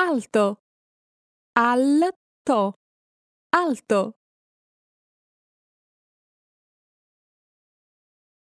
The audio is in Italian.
alto alto alto